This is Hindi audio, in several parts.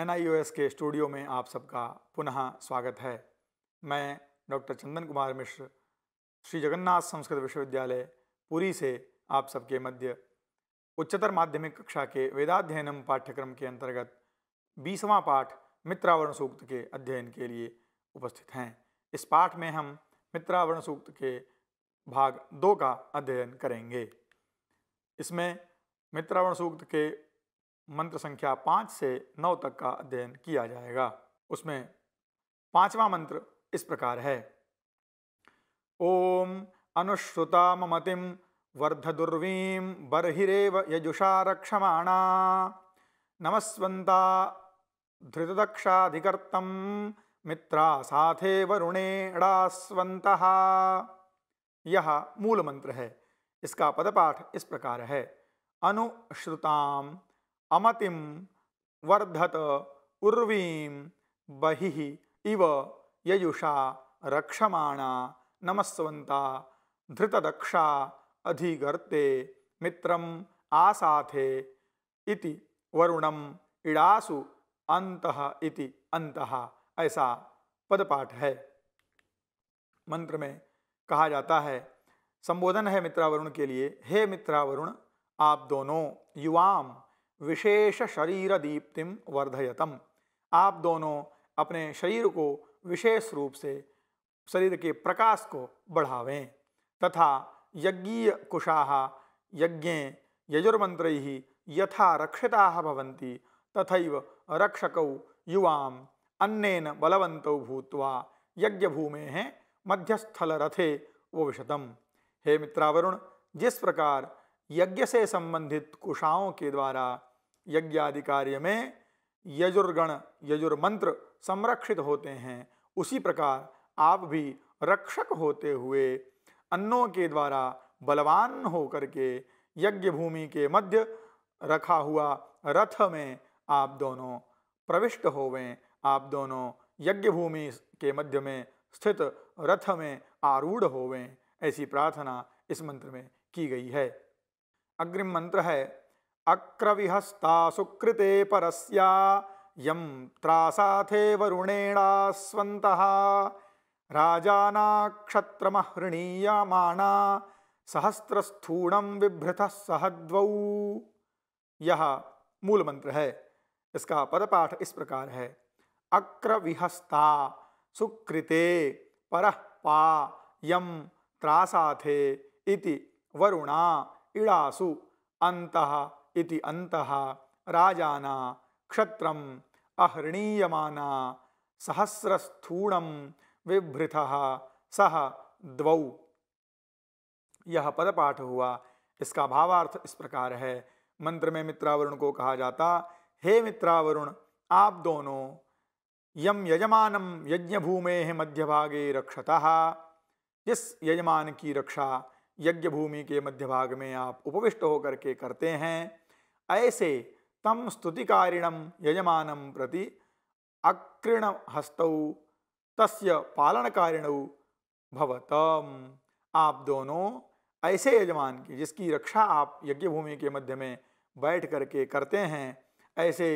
एन के स्टूडियो में आप सबका पुनः स्वागत है मैं डॉक्टर चंदन कुमार मिश्र श्री जगन्नाथ संस्कृत विश्वविद्यालय पुरी से आप सबके मध्य उच्चतर माध्यमिक कक्षा के वेदाध्ययनम पाठ्यक्रम के अंतर्गत बीसवां पाठ मित्रावरण सूक्त के अध्ययन के लिए उपस्थित हैं इस पाठ में हम मित्रावरण सूक्त के भाग दो का अध्ययन करेंगे इसमें मित्रावरण सूक्त के मंत्र संख्या पाँच से नौ तक का अध्ययन किया जाएगा उसमें पांचवा मंत्र इस प्रकार है ओम अनुश्रुता ममतिम वर्ध दुर्वीम बर्हिरेव यजुषा रक्षमाणा नमस्वंता धृतदक्षाधिकर्तम मित्रा साथे वरुणेड़ास्वंत यह मूल मंत्र है इसका पदपाठ इस प्रकार है अनुश्रुताम अमतिम वर्धत उर्वीं बहिः इव ययुषा रक्षमाणा नमस्वन्ता धृतदक्षा अधिगर्ते मित्रम् आसाथे इति वरुणम इड़ासु अंत इति अंतः ऐसा पदपाठ है मंत्र में कहा जाता है संबोधन है मित्रावरुण के लिए हे मित्रावरुण आप दोनों युवाम विशेष शरीर दीप्तिम वर्धयतम आप दोनों अपने शरीर को विशेष रूप से शरीर के प्रकाश को बढ़ावें तथा यज्ञीय कुशाः यज्ञ यजुर्मंत्र यथा रक्षिता भवन्ति तथैव रक्षक युवाम अन्नेन बलवंतौ भूत्वा हैं मध्यस्थल रथे उपविशतम हे मित्रावरुण जिस प्रकार यज्ञ से संबंधित कुशाओं के द्वारा यज्ञादि कार्य में यजुर्गण यजुर्मंत्र संरक्षित होते हैं उसी प्रकार आप भी रक्षक होते हुए अन्नों के द्वारा बलवान होकर के यज्ञ भूमि के मध्य रखा हुआ रथ में आप दोनों प्रविष्ट होवें आप दोनों यज्ञ भूमि के मध्य में स्थित रथ में आरूढ़ होवें ऐसी प्रार्थना इस मंत्र में की गई है अग्रिम मंत्र है अक्रविहस्ता सुकृते परस्या यम त्रासाथे वरुणेणास्वन्तः राजानाक्षत्रमहृणीयमाणा सहस्रस्थूणं बिभृतः सह यह मूल मंत्र है इसका पदपाठ इस प्रकार है अक्रविहस्ता सुकृते परः पा यम त्रासाथे इति वरुणा इड़ासु अंतः इति अन्तः राजाना क्षत्रम अहृणीयमाना सहस्रस्थूणं विभृत सह द्वौ यह पदपाठ हुआ इसका भावार्थ इस प्रकार है मंत्र में मित्रावरुण को कहा जाता हे मित्रावरुण आप दोनों यम यजमान यज्ञ भूमे मध्यभागे रक्षता जिस यजमान की रक्षा यज्ञ भूमि के मध्य भाग में आप उपविष्ट होकर के करते हैं ऐसे तम स्तुतिकारिणम यजमानम प्रति अकृण हस्तौ तस्य कारिण भवतम आप दोनों ऐसे यजमान की जिसकी रक्षा आप यज्ञ भूमि के मध्य में बैठ करके करते हैं ऐसे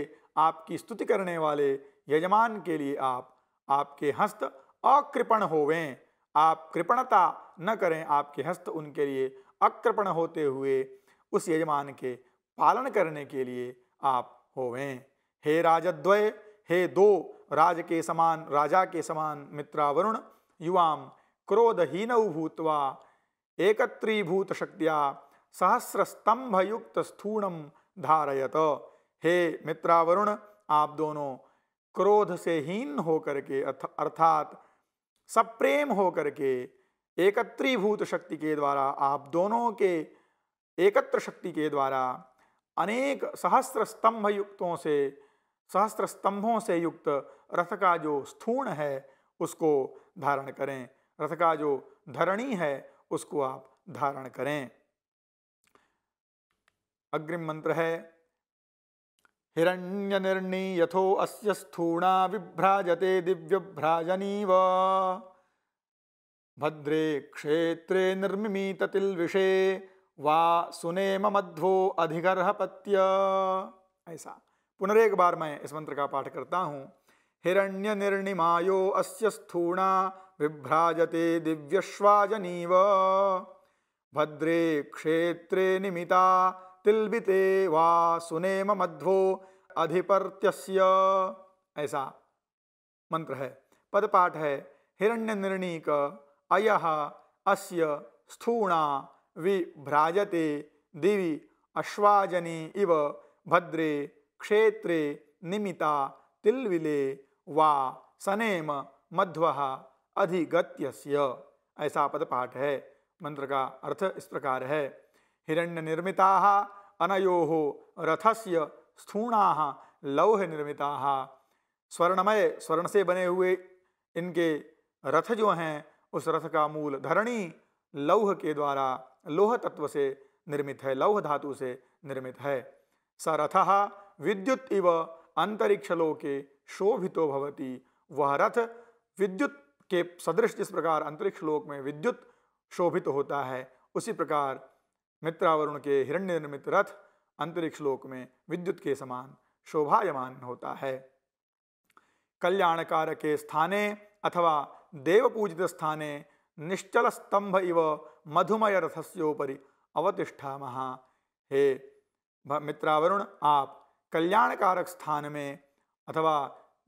आपकी स्तुति करने वाले यजमान के लिए आप आपके हस्त अकृपण होवें आप कृपणता न करें आपके हस्त उनके लिए अकृपण होते हुए उस यजमान के पालन करने के लिए आप होवें हे राजद्वय हे दो राज के समान राजा के समान मित्रावरुण युवाम क्रोधहीन भूतवा एकत्रीभूत शक्तिया युक्त स्थूणम धारयत हे मित्रावरुण आप दोनों क्रोध से हीन होकर के अर्थात सब प्रेम होकर के एकत्रीभूत शक्ति के द्वारा आप दोनों के एकत्र शक्ति के द्वारा अनेक सहस्त्र स्तंभ युक्तों से सहस्त्र स्तंभों से युक्त रथ का जो स्थूण है उसको धारण करें रथ का जो धरणी है उसको आप धारण करें अग्रिम मंत्र है हिरण्य निर्णी यथो अस्य स्थूणा विभ्राजते दिव्य दिव्यभ्राजनीव भद्रे क्षेत्रे विषे वा सुने मध्वो अधिगर्हपत्य ऐसा पुनरेक बार मैं इस मंत्र का पाठ करता हूँ हिरण्य निर्णिमायो अस्य स्थूणा विभ्राजते दिव्यश्वाजनीव भद्रे क्षेत्रे निमिता तिलबिते वा सुनेम मध्वो अधिपर्त्यस्य ऐसा मंत्र है पद पाठ है हिरण्य निर्णीक अय अस्य स्थूणा विभ्राजते दिवि अश्वाजनी इव भद्रे क्षेत्रे निमिता तिलविले वा सनेम मध्व अधिगत्यस्य ऐसा पद पाठ है मंत्र का अर्थ इस प्रकार है हिरण्य अनो रथ रथस्य स्थूणा लौह निर्मिता स्वर्णमय स्वर्ण से बने हुए इनके रथ जो हैं उस रथ का मूल धरणी लौह के द्वारा लोह तत्व से निर्मित है लौह धातु से निर्मित है स रथ विद्युत इव अंतरिक्षलोके शोभितो भवति वह रथ विद्युत के सदृश जिस प्रकार अंतरिक्ष लोक में विद्युत शोभित होता है उसी प्रकार मित्रावरुण के हिरण्य निर्मित रथ अंतरिक्ष लोक में विद्युत के समान शोभायमान होता है कल्याणकार के स्थाने अथवा देव पूजित स्थाने निश्चल स्तंभ इव मधुमय रथस्योपरि अवतिष्ठा महा हे मित्रावरुण आप कल्याणकारक स्थान में अथवा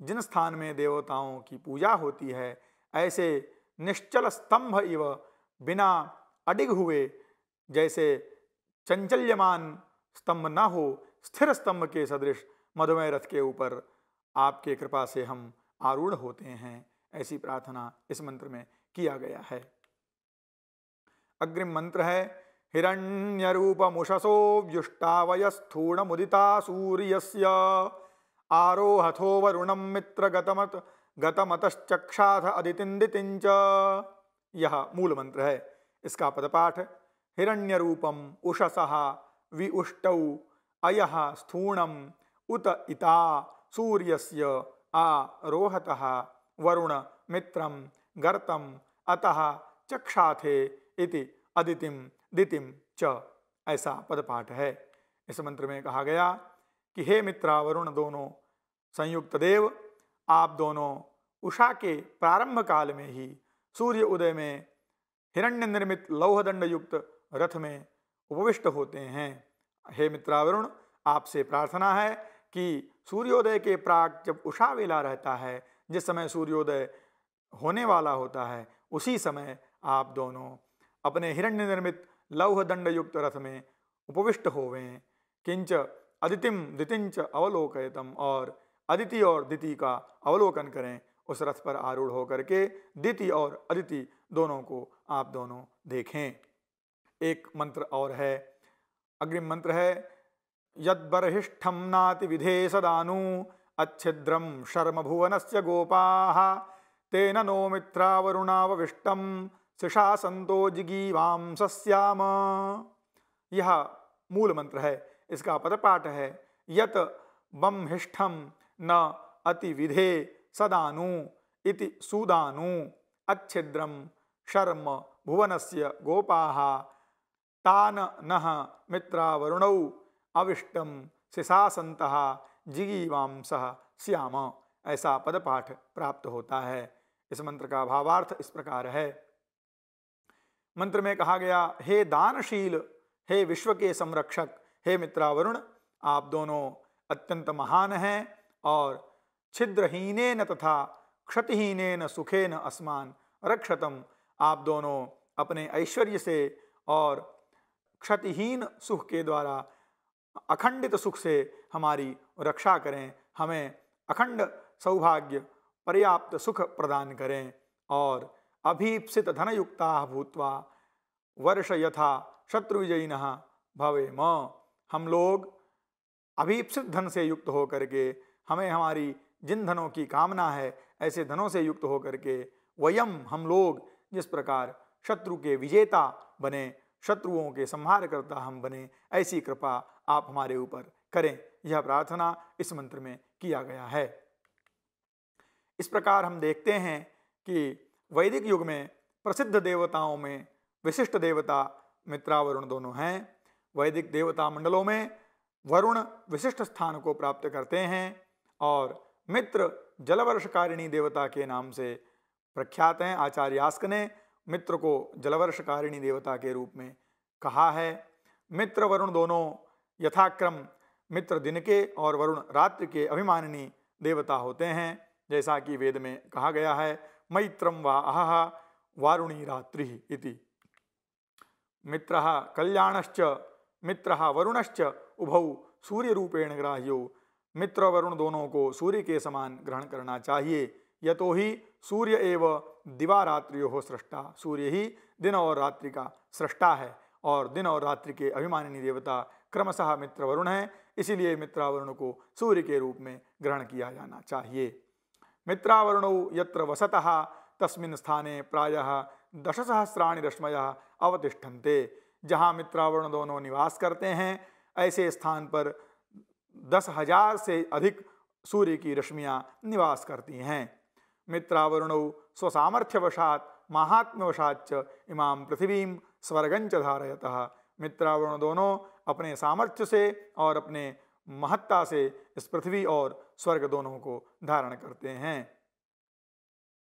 जिन स्थान में देवताओं की पूजा होती है ऐसे निश्चल स्तंभ इव बिना अडिग हुए जैसे चंचल्यमान स्तंभ ना हो स्थिर स्तंभ के सदृश मधुमेह रथ के ऊपर आपके कृपा से हम आरूढ़ होते हैं ऐसी प्रार्थना इस मंत्र में किया गया है अग्रिम मंत्र है रूप व्युष्टावय स्थूण मुदिता सूर्य आरोहथो मित्र गतमत गतमतश्चक्षाथ अदितिंदितिंच यह मूल मंत्र है इसका पदपाठ हिरण्यरूपम रूपम वि उष्टौ अय स्थूणम् उत इता सूर्य आ रोहत वरुण मित्र गर्त अतः चक्षाथे इति अदितिम दितिम च ऐसा पदपाठ है इस मंत्र में कहा गया कि हे मित्रा वरुण दोनों संयुक्त देव आप दोनों उषा के प्रारंभ काल में ही सूर्य उदय में हिरण्य निर्मित लौहदंड युक्त रथ में उपविष्ट होते हैं हे मित्रावरुण आपसे प्रार्थना है कि सूर्योदय के प्राग जब उषा वेला रहता है जिस समय सूर्योदय होने वाला होता है उसी समय आप दोनों अपने हिरण्य निर्मित लौह दंड युक्त रथ में उपविष्ट होवें किंच अदितिम द्वितिंच अवलोकयतम और अदिति और दिति का अवलोकन करें उस रथ पर आरूढ़ होकर के दिति और अदिति दोनों को आप दोनों देखें एक मंत्र और है अग्रिम मंत्र है यदर्हिष्ठम नाति विधे सदानु अच्छिद्रम शर्म भुवन से गोपा तेन नो मित्रावरुणावविष्टम शिषा संतो जिगीवाम सस्याम यह मूल मंत्र है इसका पदपाठ है यत हिष्ठम न अति विधे सदानु इति सुदानु अच्छिद्रम शर्म भुवनस्य गोपाः तान नः मित्रावरुणौ अविष्टम शिशासंत जिगीवांस श्याम ऐसा पदपाठ प्राप्त होता है इस मंत्र का भावार्थ इस प्रकार है मंत्र में कहा गया हे दानशील हे विश्व के संरक्षक हे मित्रावरुण आप दोनों अत्यंत महान हैं और छिद्रहीने न तथा क्षतिहीने न सुखे न असमान रक्षतम आप दोनों अपने ऐश्वर्य से और क्षतिहीन सुख के द्वारा अखंडित सुख से हमारी रक्षा करें हमें अखंड सौभाग्य पर्याप्त सुख प्रदान करें और अभीप्सित धनयुक्ता भूतवा वर्ष यथा शत्रुजयी भवे म हम लोग अभीप्सित धन से युक्त होकर के हमें हमारी जिन धनों की कामना है ऐसे धनों से युक्त होकर के वयम हम लोग जिस प्रकार शत्रु के विजेता बने शत्रुओं के संहारकर्ता हम बने ऐसी कृपा आप हमारे ऊपर करें यह प्रार्थना इस मंत्र में किया गया है इस प्रकार हम देखते हैं कि वैदिक युग में प्रसिद्ध देवताओं में विशिष्ट देवता मित्रा वरुण दोनों हैं वैदिक देवता मंडलों में वरुण विशिष्ट स्थान को प्राप्त करते हैं और मित्र जलवर्षकारिणी देवता के नाम से प्रख्यात हैं आचार्य ने मित्र को जलवर्षकारिणी देवता के रूप में कहा है मित्र वरुण दोनों यथाक्रम मित्र दिन के और वरुण रात्रि के अभिमानिनी देवता होते हैं जैसा कि वेद में कहा गया है मैत्रम वा अह वारुणी रात्रि इति मित्र कल्याणश्च मित्र वरुणश्च उभौ सूर्य रूपेण ग्राह्यो मित्र वरुण दोनों को सूर्य के समान ग्रहण करना चाहिए यतो ही सूर्य एवं हो सृष्टा सूर्य ही दिन और रात्रि का सृष्टा है और दिन और रात्रि के अभिमानिनी देवता क्रमशः मित्र वरुण है इसीलिए मित्रावरुण को सूर्य के रूप में ग्रहण किया जाना चाहिए मित्रावरुण यत्र वसतः तस्मिन स्थाने प्रायः सहस्राणी रश्मय अवतिष्ठन्ते जहाँ मित्रावरुण दोनों निवास करते हैं ऐसे स्थान पर दस हजार से अधिक सूर्य की रश्मियाँ निवास करती हैं मित्रावरुणौ स्वसामर्थ्यवशात् महात्म्यवशाच इमाम पृथ्वी स्वर्गंच धारयतः मित्रावरुण दोनों अपने सामर्थ्य से और अपने महत्ता से इस पृथ्वी और स्वर्ग दोनों को धारण करते हैं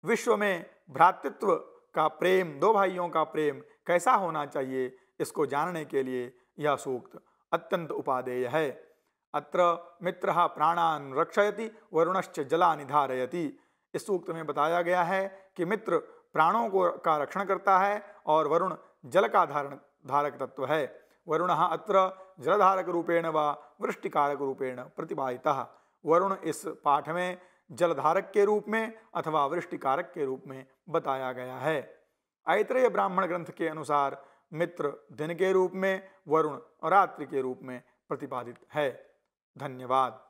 विश्व में भ्रातृत्व का प्रेम दो भाइयों का प्रेम कैसा होना चाहिए इसको जानने के लिए यह सूक्त अत्यंत उपादेय है अत्र मित्र प्राणान रक्षयति वरुणश्च जला निधारयति इस सूक्त में बताया गया है कि मित्र प्राणों को का रक्षण करता है और वरुण जल का धारण धारक तत्व है वरुण अत्र जलधारक रूपेण व वृष्टिकारक रूपेण प्रतिपादिता वरुण इस पाठ में जलधारक के रूप में अथवा वृष्टिकारक के रूप में बताया गया है ऐत्रेय ब्राह्मण ग्रंथ के अनुसार मित्र दिन के रूप में वरुण रात्रि के रूप में प्रतिपादित है धन्यवाद